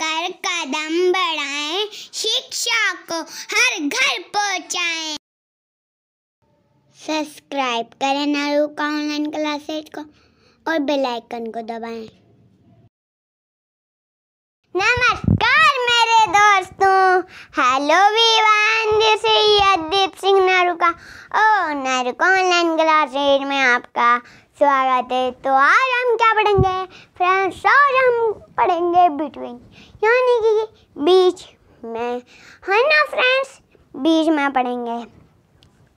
कर कदम बढ़ाएं शिक्षा को हर घर पहुंचाएं सब्सक्राइब करें नारूका ऑनलाइन क्लासेज को और बेल आइकन को दबाएं नमस्कार मेरे दोस्तों हेलो विवान दिस अदीप सिंह नारूका और नारूका ऑनलाइन क्लासेज में आपका स्वागत है तो आज हम क्या पढ़ेंगे फ्रेंड्स आज हम पढ़ेंगे बिटवीन यानी कि बीच में है ना फ्रेंड्स बीच में पढ़ेंगे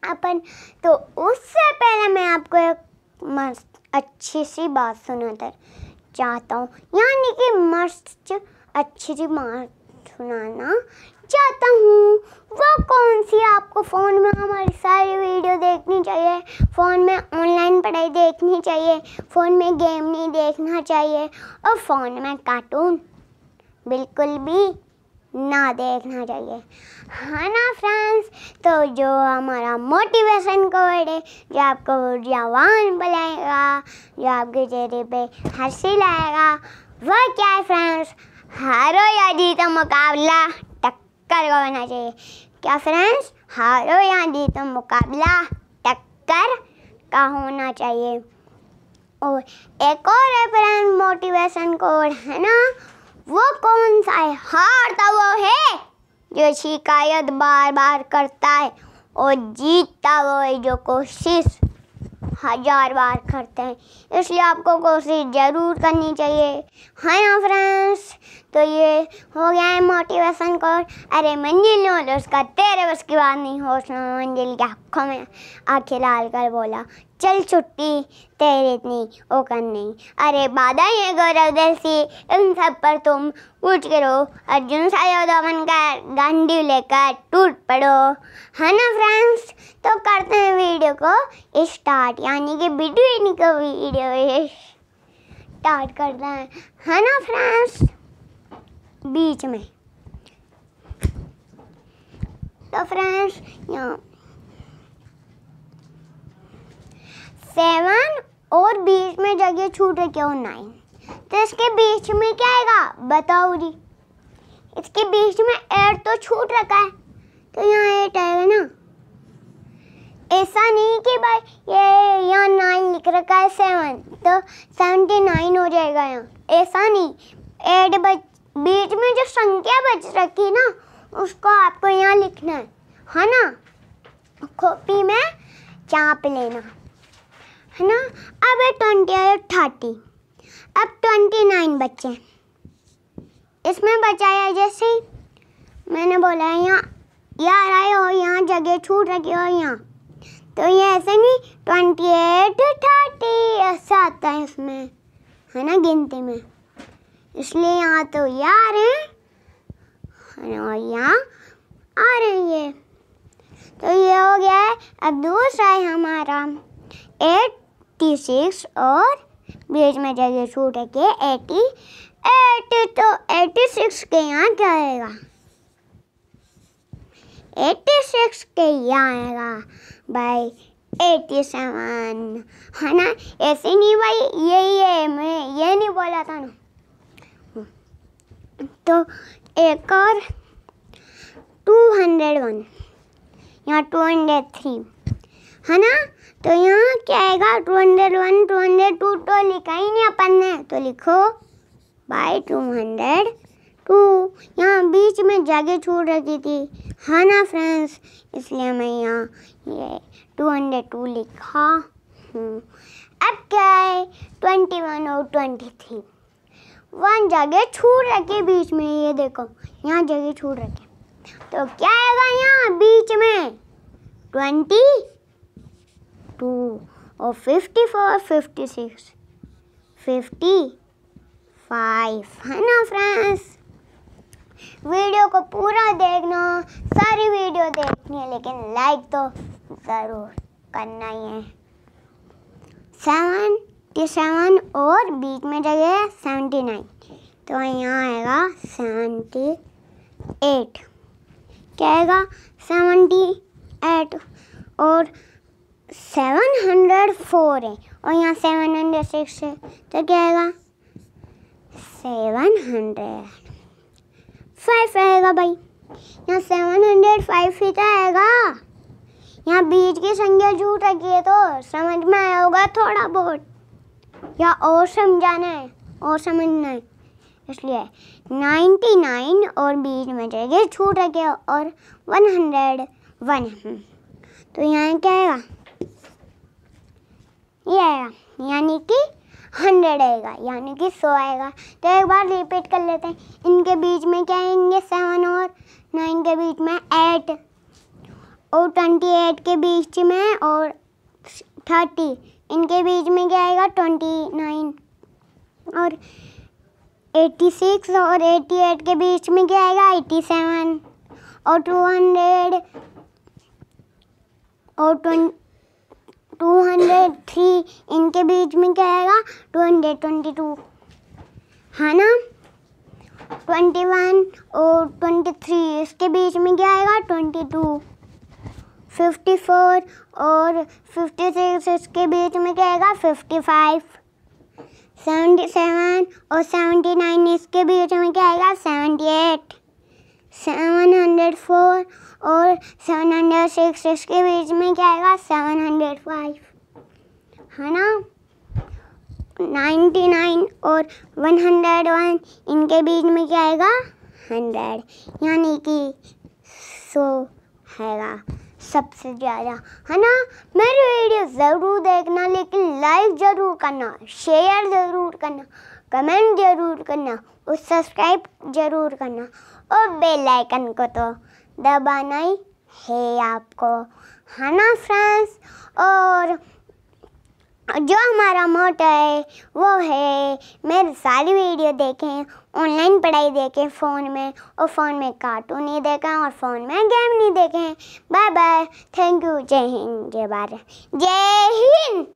अपन तो उससे पहले मैं आपको एक मस्त अच्छी सी बात सुनाता चाहता हूँ यानी कि मस्त अच्छी सी बात सुनाना चाहता हूँ वो कौन सी आपको फ़ोन में हमारी सारी वीडियो देखनी चाहिए फ़ोन में ऑनलाइन पढ़ाई देखनी चाहिए फ़ोन में गेम नहीं देखना चाहिए और फ़ोन में कार्टून बिल्कुल भी ना देखना चाहिए है हाँ ना फ्रेंड्स तो जो हमारा मोटिवेशन कोड है जो आपको जवान बनाएगा जो आपके चेहरे पे हंसी लाएगा वह क्या है फ्रेंड्स हारो या जीतो मुकाबला टक्कर को होना चाहिए क्या फ्रेंड्स हारो या जी तो मुकाबला टक्कर का होना चाहिए और एक और है फ्रेंड मोटिवेशन कोड है ना वो कौन सा है हारता तो वो है जो शिकायत बार बार करता है और जीतता वो है जो कोशिश हजार बार करते हैं इसलिए आपको कोशिश ज़रूर करनी चाहिए हाँ ना फ्रेंड्स तो ये हो गया है मोटिवेशन कोर्स अरे मंजिल ने उसका तेरे बस की बात नहीं हो मंजिल की आँखों में आँखें लाल कर बोला चल छुट्टी तेरे इतनी कर नहीं अरे बाधा ये गौरव सी इन सब पर तुम उठ करो अर्जुन सायोदावन बनकर गांधी लेकर टूट पड़ो है हाँ ना फ्रेंड्स तो करते को स्टार्ट यानी कि बिटवीन को वीडियो स्टार्ट करना है है ना फ्रेंड्स बीच में तो फ्रेंड्स यहाँ सेवन और बीच में जगह छूटे क्यों नाइन तो इसके बीच में क्या आएगा बताओ जी इसके बीच में एट तो छूट रखा है तो यहाँ एट आएगा ना ऐसा नहीं कि भाई ये यहाँ नाइन लिख रखा है सेवन तो सेवेंटी नाइन हो जाएगा यहाँ ऐसा नहीं एड बच बीच में जो संख्या बच रखी ना उसको आपको यहाँ लिखना है है ना कॉपी में चाप लेना है ना अब है ट्वेंटी और थर्टी अब ट्वेंटी नाइन बच्चे इसमें बचाया जैसे मैंने बोला है यहाँ यार आए हो यहाँ जगह छूट रखी हो यहाँ तो ये ऐसे नहीं ट्वेंटी एट थर्टी ऐसा आता है इसमें है ना गिनती में इसलिए यहाँ तो ये आ रहे हैं और यहाँ आ रहे हैं ये तो ये हो गया है अब दूसरा है हमारा एट्टी सिक्स और बीच में जगह छूट के एटी एट तो एटी सिक्स के यहाँ जाएगा 86 सिक्स के आएगा बाई 87 सेवन है ना ऐसे नहीं भाई यही है मैं ये नहीं बोला था ना तो एक और टू हंड्रेड वन यहाँ टू हंड्रेड थ्री है ना तो यहाँ क्या आएगा two hundred one two hundred two तो लिखा ही नहीं अपन ने तो लिखो बाई टू हंड्रेड टू यहाँ बीच में जगह छोड़ रखी थी हाँ ना फ्रेंड्स इसलिए मैं यहाँ ये टू हंड्रेड टू लिखा हूँ अब क्या है ट्वेंटी वन और ट्वेंटी थ्री वन जगह छूट रखी बीच में ये देखो यहाँ जगह छूट रखी तो क्या आएगा यहाँ बीच में ट्वेंटी टू और fifty four fifty six fifty five है हाँ ना फ्रेंड्स वीडियो को पूरा देखना सारी वीडियो देखनी है लेकिन लाइक तो ज़रूर करना ही है सेवन टी सेवन और बीच में जगह है सेवेंटी नाइन तो यहाँ आएगा सेवेंटी एट क्या आएगा सेवेंटी एट और सेवन हंड्रेड फोर है और यहाँ सेवन हंड्रेड सिक्स है तो क्या आएगा सेवन हंड्रेड फाइव आएगा भाई यहाँ सेवन हंड्रेड फाइव ही तो आएगा यहाँ बीच की संख्या झूठ रखी है तो समझ में आया होगा थोड़ा बहुत या और समझाना है और समझना है इसलिए नाइन्टी नाइन और बीच में जाएगी छूट रखे और वन हंड्रेड वन तो यहाँ क्या आएगा ये आएगा यानी कि हंड्रेड आएगा यानी कि सौ आएगा तो एक बार रिपीट कर लेते हैं इनके बीच में क्या आएंगे सेवन और नाइन के बीच में एट और ट्वेंटी एट के बीच में और थर्टी इनके बीच में क्या आएगा ट्वेंटी नाइन और एट्टी सिक्स और एट्टी एट के बीच में क्या आएगा एट्टी सेवन और टू हंड्रेड और टू थ्री इनके बीच में क्या आएगा टू हंड्रेड ट्वेंटी टू है ना ट्वेंटी वन और ट्वेंटी थ्री इसके बीच में क्या आएगा ट्वेंटी टू फिफ्टी फोर और फिफ्टी सिक्स इसके बीच में क्या आएगा फिफ्टी फाइव सेवेंटी सेवन और सेवेंटी नाइन इसके बीच में क्या आएगा seventy eight seven hundred four और सेवन हंड्रेड सिक्स इसके बीच में क्या आएगा सेवन हंड्रेड फाइव है ना 99 और 101 इनके बीच में क्या आएगा 100 यानी कि 100 हैगा सबसे ज़्यादा है ना मेरी वीडियो ज़रूर देखना लेकिन लाइक ज़रूर करना शेयर ज़रूर करना कमेंट ज़रूर करना और सब्सक्राइब ज़रूर करना और बेल आइकन को तो दबाना ही है आपको है ना फ्रेंड्स और जो हमारा मोटो है वो है मेरी सारी वीडियो देखें ऑनलाइन पढ़ाई देखें फ़ोन में और फ़ोन में कार्टून नहीं देखें और फ़ोन में गेम नहीं देखें बाय बाय थैंक यू जय हिंद जय भारत जय हिंद